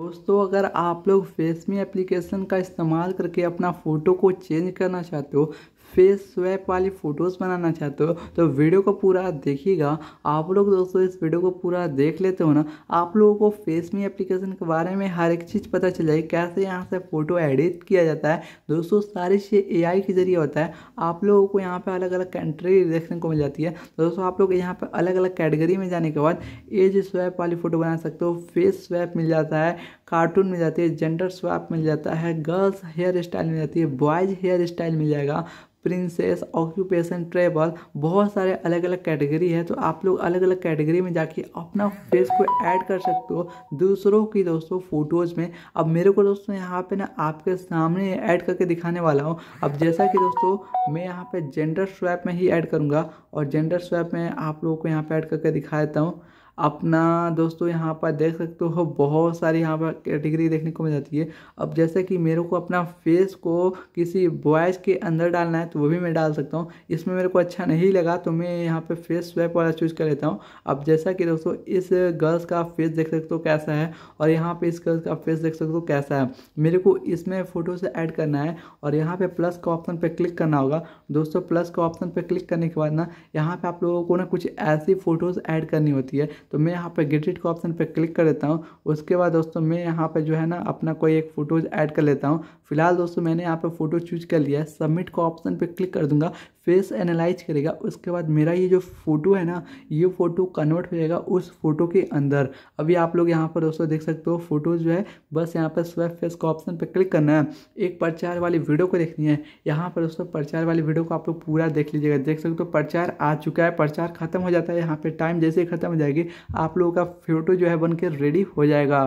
दोस्तों अगर आप लोग फेसमी एप्लीकेशन का इस्तेमाल करके अपना फ़ोटो को चेंज करना चाहते हो फेस स्वैप वाली फ़ोटोज़ बनाना चाहते हो तो वीडियो को पूरा देखिएगा आप लोग दोस्तों इस वीडियो को पूरा देख लेते हो ना आप लोगों को फेस मी एप्लीकेशन के बारे में हर एक चीज़ पता चल जाएगी कैसे यहाँ से फ़ोटो एडिट किया जाता है दोस्तों सारी चीज़ ए आई के ज़रिए होता है आप लोगों को यहाँ पर अलग अलग कंट्री देखने को मिल जाती है दोस्तों आप लोग यहाँ पर अलग अलग कैटेगरी में जाने के बाद एज स्वैप वाली फ़ोटो बना सकते हो फेस स्वैप मिल जाता है कार्टून मिल जाती है जेंडर स्वैप मिल जाता है गर्ल्स हेयर स्टाइल मिल जाती है बॉयज़ हेयर स्टाइल मिल जाएगा प्रिंसेस ऑक्यूपेशन ट्रेवल बहुत सारे अलग अलग कैटेगरी है तो आप लोग अलग अलग कैटेगरी में जाके अपना फेस को ऐड कर सकते हो दूसरों की दोस्तों फोटोज़ में अब मेरे को दोस्तों यहाँ पे ना आपके सामने ऐड करके दिखाने वाला हूँ अब जैसा कि दोस्तों मैं यहाँ पे जेंडर स्वैप में ही ऐड करूँगा और जेंडर स्वैप में आप लोगों को यहाँ पर ऐड करके दिखा देता हूँ अपना दोस्तों यहाँ पर देख सकते हो बहुत सारी यहाँ पर कैटेगरी देखने को मिल जाती है अब जैसे कि मेरे को अपना फेस को किसी बॉयज़ के अंदर डालना है तो वो भी मैं डाल सकता हूँ इसमें मेरे को अच्छा नहीं लगा तो मैं यहाँ पे फेस स्वैप वाला चूज़ कर लेता हूँ अब जैसा कि दोस्तों इस गर्ल्स का फेस देख सकते हो कैसा है और यहाँ पर इस गर्ल्स का फेस देख सकते हो कैसा है मेरे को इसमें फ़ोटो से ऐड करना है और यहाँ पर प्लस का ऑप्शन पर क्लिक करना होगा दोस्तों प्लस का ऑप्शन पर क्लिक करने के बाद ना यहाँ पर आप लोगों को ना कुछ ऐसी फ़ोटोज़ ऐड करनी होती है तो मैं यहाँ पर गेडिट इट के ऑप्शन पर क्लिक कर देता हूँ उसके बाद दोस्तों मैं यहाँ पर जो है ना अपना कोई एक फ़ोटोज़ ऐड कर लेता हूँ फिलहाल दोस्तों मैंने यहाँ पर फ़ोटो चूज कर लिया है सबमिट का ऑप्शन पर क्लिक कर दूंगा स्पेस एनालाइज करेगा उसके बाद मेरा ये जो फ़ोटो है ना ये फ़ोटो कन्वर्ट हो जाएगा उस फोटो के अंदर अभी आप लोग यहाँ पर दोस्तों देख सकते हो फोटो जो है बस यहाँ पर स्वेप फेस का ऑप्शन पर क्लिक करना है एक प्रचार वाली वीडियो को देखनी है यहाँ पर दोस्तों प्रचार वाली वीडियो को आप लोग पूरा देख लीजिएगा देख सकते हो तो प्रचार आ चुका है प्रचार खत्म हो जाता है यहाँ पर टाइम जैसे ही खत्म हो जाएगी आप लोगों का फोटो जो है बन रेडी हो जाएगा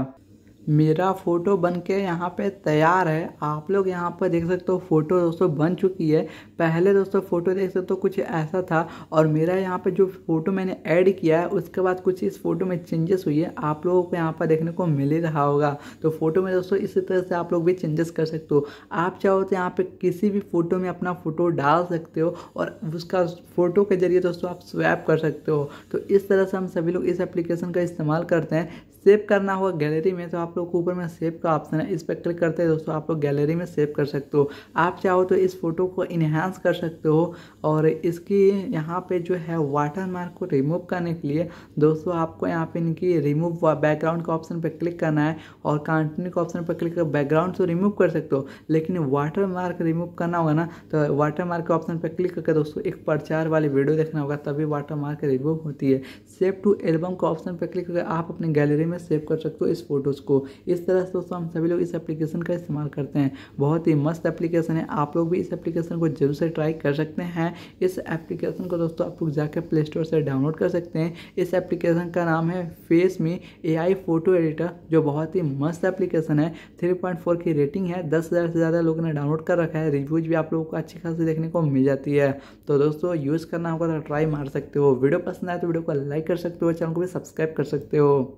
मेरा फ़ोटो बन के यहाँ पर तैयार है आप लोग यहाँ पर देख सकते हो फ़ोटो दोस्तों बन चुकी है पहले दोस्तों फ़ोटो देख सकते हो कुछ ऐसा था और मेरा यहाँ पर जो फ़ोटो मैंने ऐड किया है उसके बाद कुछ इस फ़ोटो में चेंजेस हुई है आप लोगों को यहाँ पर देखने को मिल ही रहा होगा तो फ़ोटो में दोस्तों इसी तरह से आप लोग भी चेंजेस कर सकते हो आप चाहो तो यहाँ पर किसी भी फ़ोटो में अपना फ़ोटो डाल सकते हो और उसका फ़ोटो के ज़रिए दोस्तों आप स्वैप कर सकते हो तो इस तरह से हम सभी लोग इस एप्लीकेशन का इस्तेमाल करते हैं सेव करना होगा गैलरी में तो आप आप लोग को ऊपर में सेव का ऑप्शन है इस पर क्लिक करते हैं दोस्तों आप लोग गैलरी में सेव कर सकते हो आप चाहो तो इस फोटो को इन्हांस कर सकते हो और इसकी यहाँ पे जो है वाटर मार्क को रिमूव करने के लिए दोस्तों आपको यहाँ पे इनकी रिमूव बैकग्राउंड के ऑप्शन पर क्लिक करना है और कंटिन्यू के ऑप्शन पर क्लिक कर बैकग्राउंड तो रिमूव कर सकते हो लेकिन वाटर मार्क रिमूव करना होगा ना तो वाटर मार्क के ऑप्शन पर क्लिक करके दोस्तों एक प्रचार वाली वीडियो देखना होगा तभी वाटर मार्क रिमूव होती है सेव टू एल्बम का ऑप्शन पर क्लिक करके आप अपनी गैलरी में सेव कर सकते हो इस फोटोज़ को इस तरह से दोस्तों हम सभी लोग इस एप्लीकेशन का इस्तेमाल करते हैं बहुत ही मस्त एप्लीकेशन है आप लोग भी इस एप्लीकेशन को जरूर से ट्राई कर सकते हैं इस एप्लीकेशन को दोस्तों आप लोग जाकर प्ले स्टोर से डाउनलोड कर सकते हैं इस एप्लीकेशन का नाम है face me a photo editor जो बहुत ही मस्त एप्लीकेशन है थ्री की रेटिंग है दस से ज़्यादा लोगों ने डाउनलोड कर रखा है रिव्यूज भी आप लोगों को अच्छी खासी देखने को मिल जाती है तो दोस्तों यूज़ करना होगा तो ट्राई मार सकते हो वीडियो पसंद आए तो वीडियो को लाइक कर सकते हो चैनल को भी सब्सक्राइब कर सकते हो